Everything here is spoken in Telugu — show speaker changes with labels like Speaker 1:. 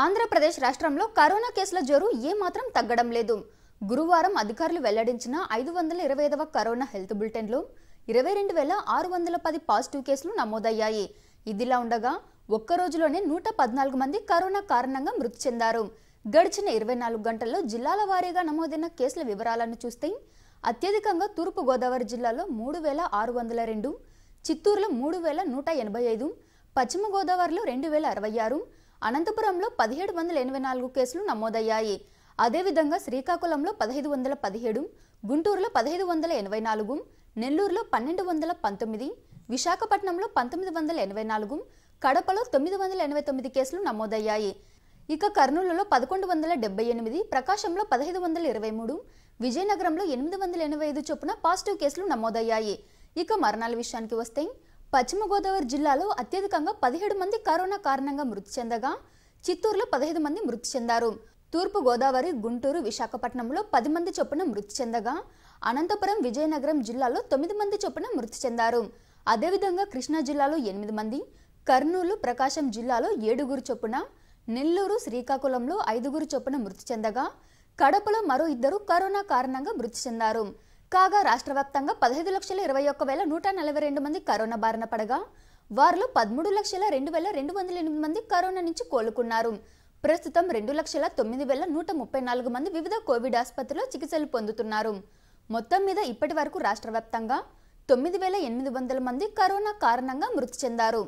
Speaker 1: ఆంధ్రప్రదేశ్ రాష్ట్రంలో కరోనా కేసుల జోరు ఏమాత్రం తగ్గడం లేదు గురువారం అధికారులు వెల్లడించిన ఐదు వందల ఇరవై ఐదవ కరోనా హెల్త్ బులెటిన్లో ఇరవై రెండు వేల ఆరు వందల పది పాజిటివ్ కేసులు నమోదయ్యాయి ఇదిలా ఉండగా ఒక్కరోజులోనే నూట పద్నాలుగు మంది కరోనా కారణంగా మృతి చెందారు గడిచిన ఇరవై నాలుగు గంటల్లో జిల్లాల వారీగా నమోదైన కేసుల వివరాలను చూస్తే అత్యధికంగా తూర్పుగోదావరి జిల్లాలో మూడు వేల ఆరు వందల రెండు చిత్తూరులో మూడు వేల నూట ఎనభై ఐదు పశ్చిమ గోదావరిలో రెండు వేల అరవై ఆరు అనంతపురంలో పదిహేడు వందల ఎనభై నాలుగు కేసులు నమోదయ్యాయి అదేవిధంగా శ్రీకాకుళంలో పదహైదు వందల పదిహేడు గుంటూరులో పదహైదు వందల ఎనభై నాలుగు నెల్లూరులో పన్నెండు వందల పంతొమ్మిది విశాఖపట్నంలో పంతొమ్మిది వందల ఎనభై నాలుగు కడపలో తొమ్మిది వందల ఎనభై తొమ్మిది కేసులు నమోదయ్యాయి ఇక కర్నూలులో పదకొండు వందల డెబ్బై ఎనిమిది ప్రకాశంలో పదహైదు వందల ఇరవై మూడు విజయనగరంలో ఎనిమిది వందల ఎనభై ఐదు చొప్పున పాజిటివ్ కేసులు నమోదయ్యాయి ఇక మరణాల విషయానికి వస్తే పశ్చిమ గోదావరి జిల్లాలో అత్యధికంగా పదిహేడు మంది కరోనా కారణంగా మృతి చెందగా చిత్తూరులో పదహైదు మంది మృతి చెందారు తూర్పు గోదావరి గుంటూరు విశాఖపట్నంలో పది మంది చొప్పున మృతి చెందగా అనంతపురం విజయనగరం జిల్లాలో తొమ్మిది మంది చొప్పున మృతి చెందారు అదేవిధంగా కృష్ణా జిల్లాలో ఎనిమిది మంది కర్నూలు ప్రకాశం జిల్లాలో ఏడుగురు చొప్పున నెల్లూరు శ్రీకాకుళంలో ఐదుగురు చొప్పున మృతి చెందగా కడపలో మరో ఇద్దరు కరోనా కారణంగా మృతి చెందారు కాగా రాష్ట్ర వ్యాప్తంగా పదహైదు లక్షల ఇరవై ఒక్క వేల నూట నలభై రెండు మంది కరోనా బారిన పడగా వారిలో పదమూడు లక్షల రెండు వేల రెండు వందల ఎనిమిది మంది కరోనా నుంచి కోలుకున్నారు ప్రస్తుతం రెండు లక్షల తొమ్మిది వేల నూట ముప్పై నాలుగు మంది వివిధ కోవిడ్ ఆసుపత్రిలో చికిత్సలు పొందుతున్నారు మొత్తం మీద ఇప్పటి వరకు రాష్ట్ర వ్యాప్తంగా తొమ్మిది వేల ఎనిమిది వందల మంది కరోనా కారణంగా మృతి చెందారు